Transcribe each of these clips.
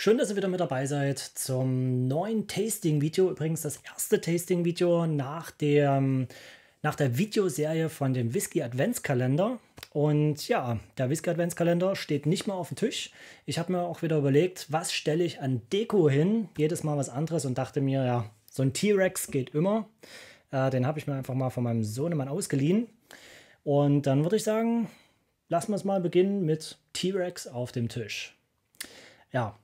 Schön, dass ihr wieder mit dabei seid zum neuen Tasting-Video. Übrigens das erste Tasting-Video nach, nach der Videoserie von dem Whisky Adventskalender. Und ja, der Whisky Adventskalender steht nicht mehr auf dem Tisch. Ich habe mir auch wieder überlegt, was stelle ich an Deko hin? Jedes Mal was anderes und dachte mir, ja, so ein T-Rex geht immer. Äh, den habe ich mir einfach mal von meinem Sohnemann ausgeliehen. Und dann würde ich sagen, lassen wir es mal beginnen mit T-Rex auf dem Tisch. Ja,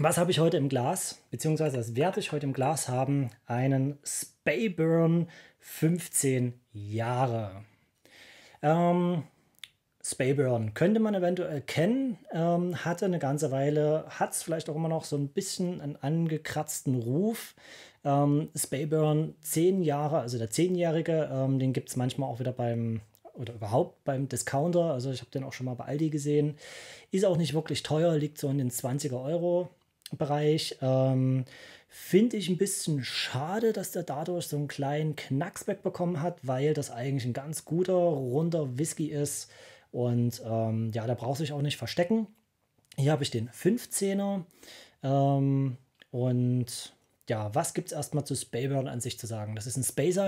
was habe ich heute im Glas? Beziehungsweise was werde ich heute im Glas haben? Einen Spayburn 15 Jahre. Ähm, Spayburn könnte man eventuell kennen, ähm, hatte eine ganze Weile, hat es vielleicht auch immer noch so ein bisschen einen angekratzten Ruf. Ähm, Spayburn 10 Jahre, also der 10-Jährige, ähm, den gibt es manchmal auch wieder beim oder überhaupt beim Discounter. Also ich habe den auch schon mal bei Aldi gesehen. Ist auch nicht wirklich teuer, liegt so in den 20er Euro. Bereich. Ähm, Finde ich ein bisschen schade, dass der dadurch so einen kleinen Knacksback bekommen hat, weil das eigentlich ein ganz guter, runder Whisky ist. Und ähm, ja, da braucht sich auch nicht verstecken. Hier habe ich den 15er. Ähm, und ja, was gibt es erstmal zu Spellburn an sich zu sagen? Das ist ein space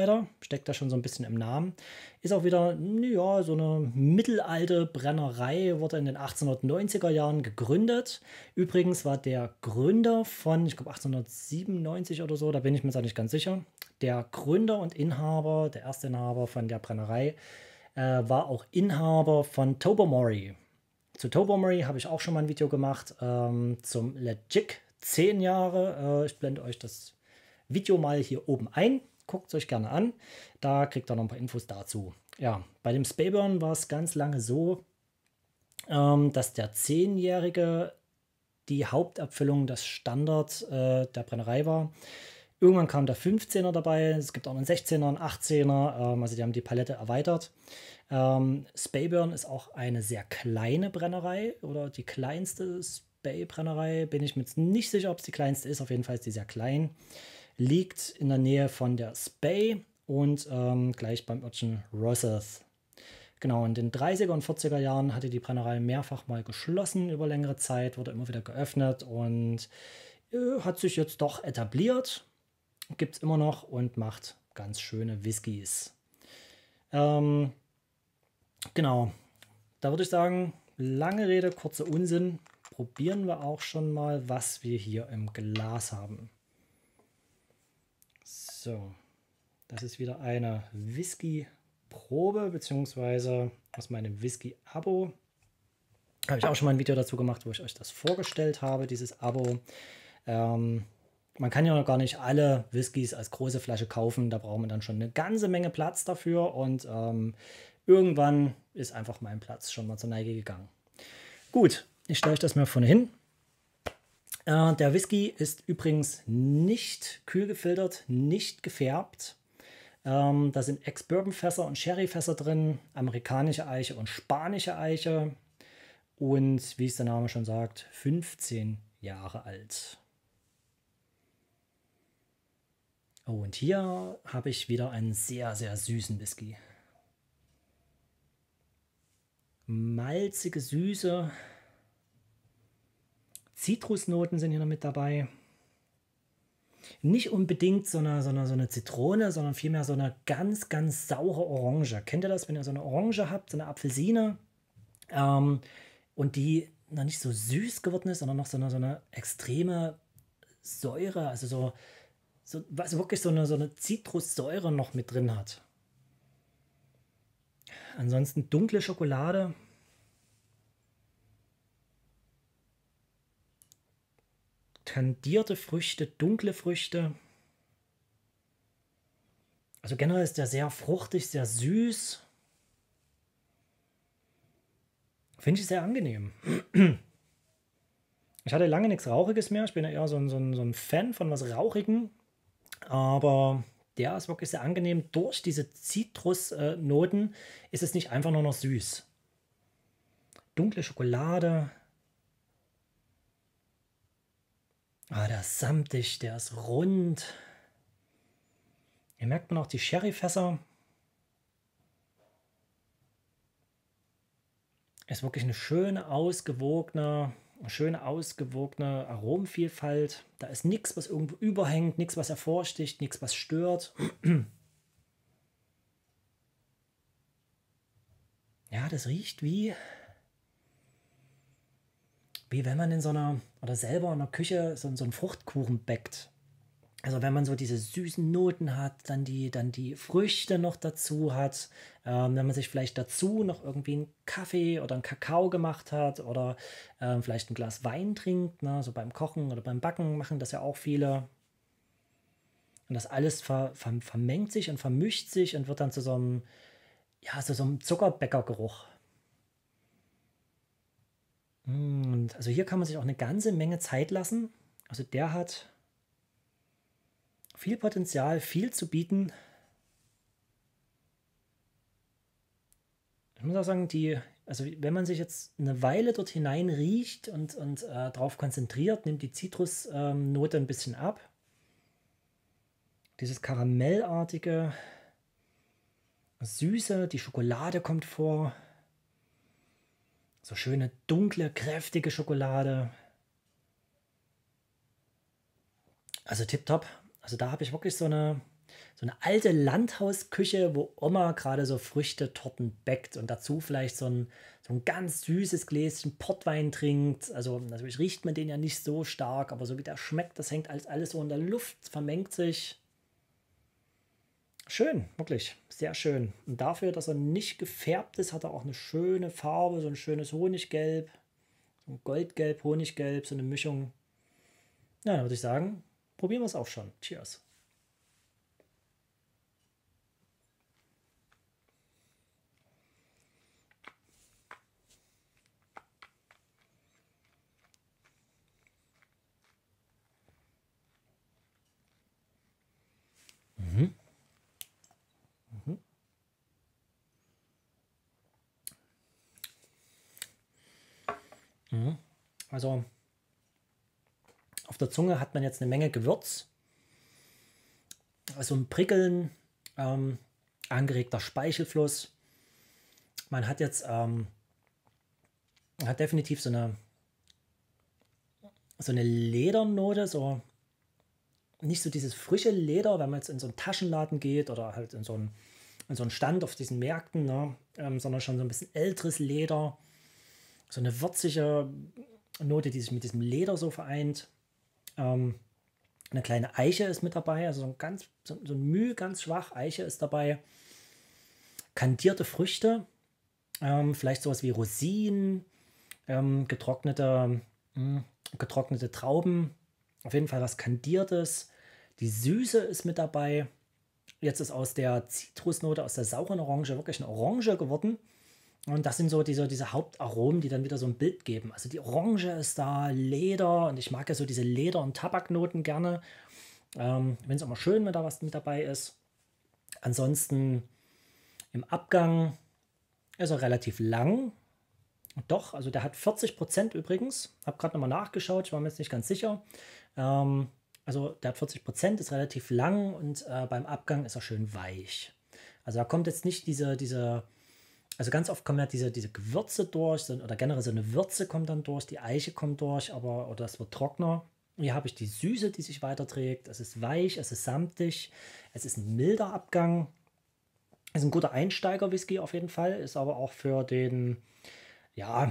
steckt da schon so ein bisschen im Namen. Ist auch wieder, ja, so eine mittelalte Brennerei, wurde in den 1890er Jahren gegründet. Übrigens war der Gründer von, ich glaube 1897 oder so, da bin ich mir jetzt nicht ganz sicher. Der Gründer und Inhaber, der erste Inhaber von der Brennerei, äh, war auch Inhaber von Tobermory. Zu Tobermory habe ich auch schon mal ein Video gemacht ähm, zum Legic zehn Jahre. Äh, ich blende euch das Video mal hier oben ein. Guckt es euch gerne an. Da kriegt ihr noch ein paar Infos dazu. Ja, bei dem Spayburn war es ganz lange so, ähm, dass der Zehnjährige die Hauptabfüllung, das Standard äh, der Brennerei war. Irgendwann kam der 15er dabei, es gibt auch einen 16er, einen 18er, ähm, also die haben die Palette erweitert. Ähm, Spayburn ist auch eine sehr kleine Brennerei oder die kleinste Bay Brennerei, bin ich mir jetzt nicht sicher, ob es die kleinste ist, auf jeden Fall ist die sehr klein. Liegt in der Nähe von der Spey und ähm, gleich beim Örtchen Rosseth. Genau, in den 30er und 40er Jahren hatte die Brennerei mehrfach mal geschlossen über längere Zeit, wurde immer wieder geöffnet und äh, hat sich jetzt doch etabliert, gibt es immer noch und macht ganz schöne Whiskys. Ähm, genau, da würde ich sagen, lange Rede, kurzer Unsinn probieren wir auch schon mal, was wir hier im Glas haben. So, das ist wieder eine Whisky-Probe, beziehungsweise aus meinem Whisky-Abo. Habe ich auch schon mal ein Video dazu gemacht, wo ich euch das vorgestellt habe, dieses Abo. Ähm, man kann ja noch gar nicht alle Whiskys als große Flasche kaufen. Da braucht man dann schon eine ganze Menge Platz dafür. Und ähm, irgendwann ist einfach mein Platz schon mal zur Neige gegangen. Gut, ich stelle euch das mal vorne hin. Äh, der Whisky ist übrigens nicht kühl gefiltert, nicht gefärbt. Ähm, da sind Ex-Bourbon-Fässer und Sherry-Fässer drin, amerikanische Eiche und spanische Eiche. Und wie es der Name schon sagt, 15 Jahre alt. Oh, und hier habe ich wieder einen sehr, sehr süßen Whisky. Malzige Süße, Zitrusnoten sind hier noch mit dabei. Nicht unbedingt so eine, so, eine, so eine Zitrone, sondern vielmehr so eine ganz, ganz saure Orange. Kennt ihr das, wenn ihr so eine Orange habt, so eine Apfelsine ähm, und die noch nicht so süß geworden ist, sondern noch so eine, so eine extreme Säure, also so, so was wirklich so eine, so eine Zitrussäure noch mit drin hat. Ansonsten dunkle Schokolade, tandierte Früchte, dunkle Früchte. Also generell ist der sehr fruchtig, sehr süß. Finde ich sehr angenehm. Ich hatte lange nichts Rauchiges mehr. Ich bin ja eher so ein, so ein, so ein Fan von was Rauchigem. Aber der ist wirklich sehr angenehm. Durch diese Zitrusnoten äh, ist es nicht einfach nur noch süß. Dunkle Schokolade, Ah, der ist samtig, der ist rund. Hier merkt man auch die Sherryfässer. Ist wirklich eine schöne, ausgewogene, schöne, ausgewogene Aromenvielfalt. Da ist nichts, was irgendwo überhängt, nichts, was hervorsticht, nichts, was stört. Ja, das riecht wie wie wenn man in so einer oder selber in der Küche so, so einen Fruchtkuchen backt. Also wenn man so diese süßen Noten hat, dann die, dann die Früchte noch dazu hat, ähm, wenn man sich vielleicht dazu noch irgendwie einen Kaffee oder einen Kakao gemacht hat oder ähm, vielleicht ein Glas Wein trinkt, ne? so beim Kochen oder beim Backen machen das ja auch viele. Und das alles ver, ver, vermengt sich und vermischt sich und wird dann zu so einem, ja, zu so einem Zuckerbäckergeruch. Und also hier kann man sich auch eine ganze Menge Zeit lassen. Also der hat viel Potenzial, viel zu bieten. Ich muss auch sagen, die, also wenn man sich jetzt eine Weile dort hinein riecht und, und äh, darauf konzentriert, nimmt die Zitrusnote ähm, ein bisschen ab. Dieses Karamellartige, Süße, die Schokolade kommt vor. So schöne, dunkle, kräftige Schokolade. Also tipptopp. Also da habe ich wirklich so eine, so eine alte Landhausküche, wo Oma gerade so Früchte, Torten bäckt und dazu vielleicht so ein, so ein ganz süßes Gläschen Portwein trinkt. Also natürlich riecht man den ja nicht so stark, aber so wie der schmeckt, das hängt alles, alles so in der Luft, vermengt sich schön, wirklich sehr schön. Und dafür, dass er nicht gefärbt ist, hat er auch eine schöne Farbe, so ein schönes Honiggelb, so ein Goldgelb, Honiggelb, so eine Mischung. Ja, dann würde ich sagen, probieren wir es auch schon. Cheers. Mhm. Also auf der Zunge hat man jetzt eine Menge Gewürz, also ein Prickeln, ähm, angeregter Speichelfluss. Man hat jetzt ähm, hat definitiv so eine so eine Ledernote, so nicht so dieses frische Leder, wenn man jetzt in so einen Taschenladen geht oder halt in so einen, in so einen Stand auf diesen Märkten, ne? ähm, sondern schon so ein bisschen älteres Leder, so eine würzige Note, die sich mit diesem Leder so vereint. Ähm, eine kleine Eiche ist mit dabei, also so ein ganz, so, so ein Mühe ganz schwach. Eiche ist dabei. Kandierte Früchte, ähm, vielleicht sowas wie Rosinen, ähm, getrocknete, mh, hm, getrocknete Trauben. Auf jeden Fall was Kandiertes. Die Süße ist mit dabei. Jetzt ist aus der Zitrusnote, aus der sauren Orange wirklich eine Orange geworden. Und das sind so diese, diese Hauptaromen, die dann wieder so ein Bild geben. Also die Orange ist da, Leder und ich mag ja so diese Leder- und Tabaknoten gerne. Ähm, Wenn es immer schön, wenn da was mit dabei ist. Ansonsten im Abgang ist er relativ lang. Doch, also der hat 40% Prozent übrigens. Habe gerade nochmal nachgeschaut, ich war mir jetzt nicht ganz sicher. Ähm, also der hat 40%, Prozent, ist relativ lang und äh, beim Abgang ist er schön weich. Also da kommt jetzt nicht diese, diese also ganz oft kommen ja diese, diese Gewürze durch, oder generell so eine Würze kommt dann durch, die Eiche kommt durch, aber oder es wird trockener. Hier habe ich die Süße, die sich weiterträgt. Es ist weich, es ist samtig, es ist ein milder Abgang. Ist ein guter Einsteiger-Whisky auf jeden Fall, ist aber auch für den ja,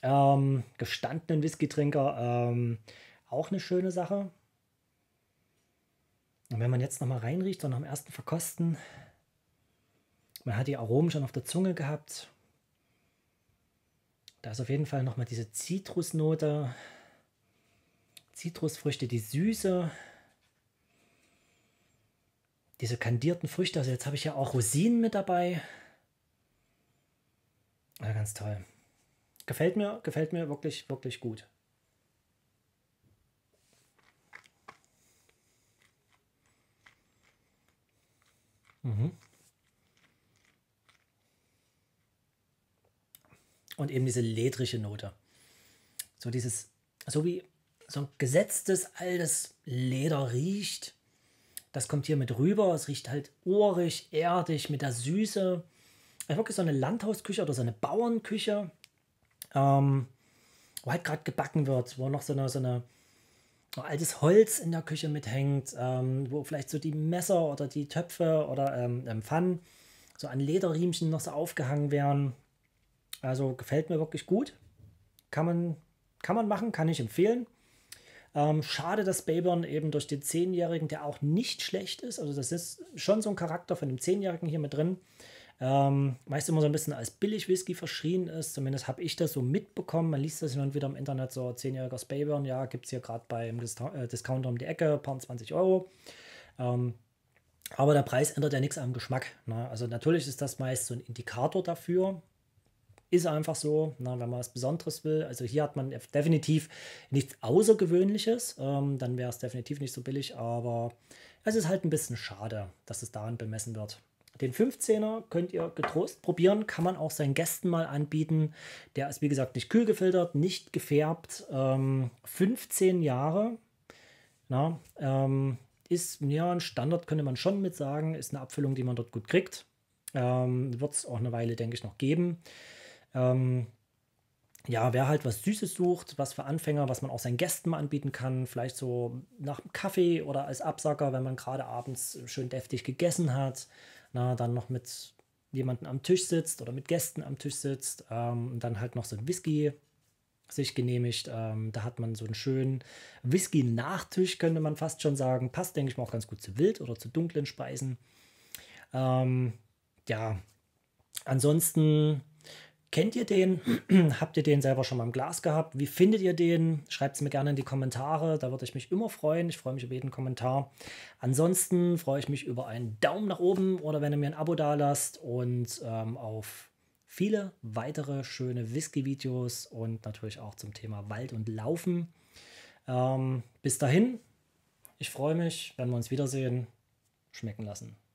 ähm, gestandenen Whisky-Trinker ähm, auch eine schöne Sache. Und wenn man jetzt nochmal reinriecht, und am ersten Verkosten, man hat die Aromen schon auf der Zunge gehabt. Da ist auf jeden Fall nochmal diese Zitrusnote, Zitrusfrüchte, die Süße, diese kandierten Früchte. Also jetzt habe ich ja auch Rosinen mit dabei. Ja, ganz toll. Gefällt mir, gefällt mir wirklich, wirklich gut. Mhm. und eben diese ledrige Note. So dieses, so wie so ein gesetztes altes Leder riecht. Das kommt hier mit rüber. Es riecht halt ohrig, erdig, mit der Süße. Also wirklich so eine Landhausküche oder so eine Bauernküche, ähm, wo halt gerade gebacken wird, wo noch so eine, so eine so altes Holz in der Küche mithängt, ähm, wo vielleicht so die Messer oder die Töpfe oder ähm, ähm Pfannen so an Lederriemchen noch so aufgehangen werden. Also gefällt mir wirklich gut. Kann man, kann man machen, kann ich empfehlen. Ähm, schade, dass Bayburn eben durch den Zehnjährigen, der auch nicht schlecht ist, also das ist schon so ein Charakter von dem Zehnjährigen hier mit drin, ähm, meist immer so ein bisschen als Billig-Whisky verschrien ist. Zumindest habe ich das so mitbekommen. Man liest das immer wieder im Internet, so 10-jähriger Spayburn, ja, gibt es hier gerade beim äh, Discounter um die Ecke, paar 20 Euro. Ähm, aber der Preis ändert ja nichts am Geschmack. Ne? Also natürlich ist das meist so ein Indikator dafür, ist einfach so, na, wenn man was Besonderes will. Also hier hat man definitiv nichts Außergewöhnliches. Ähm, dann wäre es definitiv nicht so billig, aber es ist halt ein bisschen schade, dass es daran bemessen wird. Den 15er könnt ihr getrost probieren, kann man auch seinen Gästen mal anbieten. Der ist wie gesagt nicht kühl gefiltert, nicht gefärbt. Ähm, 15 Jahre. Na, ähm, ist ja ein Standard, könnte man schon mit sagen. Ist eine Abfüllung, die man dort gut kriegt. Ähm, Wird es auch eine Weile, denke ich, noch geben. Ähm, ja, wer halt was Süßes sucht, was für Anfänger, was man auch seinen Gästen mal anbieten kann, vielleicht so nach dem Kaffee oder als Absacker, wenn man gerade abends schön deftig gegessen hat, na, dann noch mit jemandem am Tisch sitzt oder mit Gästen am Tisch sitzt ähm, und dann halt noch so ein Whisky sich genehmigt. Ähm, da hat man so einen schönen Whisky-Nachtisch, könnte man fast schon sagen. Passt, denke ich mal, auch ganz gut zu wild oder zu dunklen Speisen. Ähm, ja, ansonsten Kennt ihr den? Habt ihr den selber schon mal im Glas gehabt? Wie findet ihr den? Schreibt es mir gerne in die Kommentare. Da würde ich mich immer freuen. Ich freue mich über jeden Kommentar. Ansonsten freue ich mich über einen Daumen nach oben oder wenn ihr mir ein Abo da lasst und ähm, auf viele weitere schöne Whisky-Videos und natürlich auch zum Thema Wald und Laufen. Ähm, bis dahin, ich freue mich, wenn wir uns wiedersehen. Schmecken lassen.